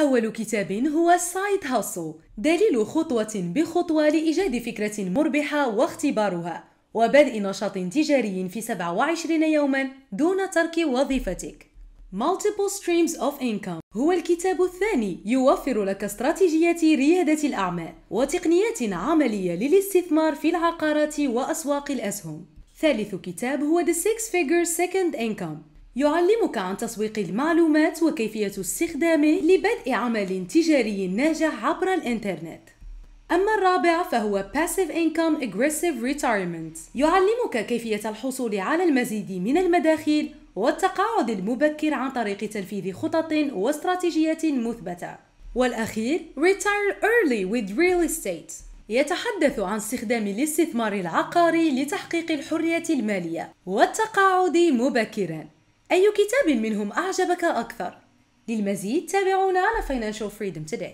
أول كتاب هو سايد هاسو دليل خطوة بخطوة لإيجاد فكرة مربحة واختبارها وبدء نشاط تجاري في 27 يوما دون ترك وظيفتك Multiple Streams of Income هو الكتاب الثاني يوفر لك استراتيجيات ريادة الأعمال وتقنيات عملية للاستثمار في العقارات وأسواق الأسهم ثالث كتاب هو The Six Figure Second Income يعلمك عن تسويق المعلومات وكيفية استخدامه لبدء عمل تجاري ناجح عبر الإنترنت. أما الرابع فهو Passive Income Aggressive Retirement يعلمك كيفية الحصول على المزيد من المداخيل والتقاعد المبكر عن طريق تنفيذ خطط واستراتيجيات مثبتة والأخير Retire Early with Real Estate يتحدث عن استخدام الاستثمار العقاري لتحقيق الحرية المالية والتقاعد مبكراً أي كتاب منهم أعجبك أكثر؟ للمزيد تابعونا على Financial Freedom Today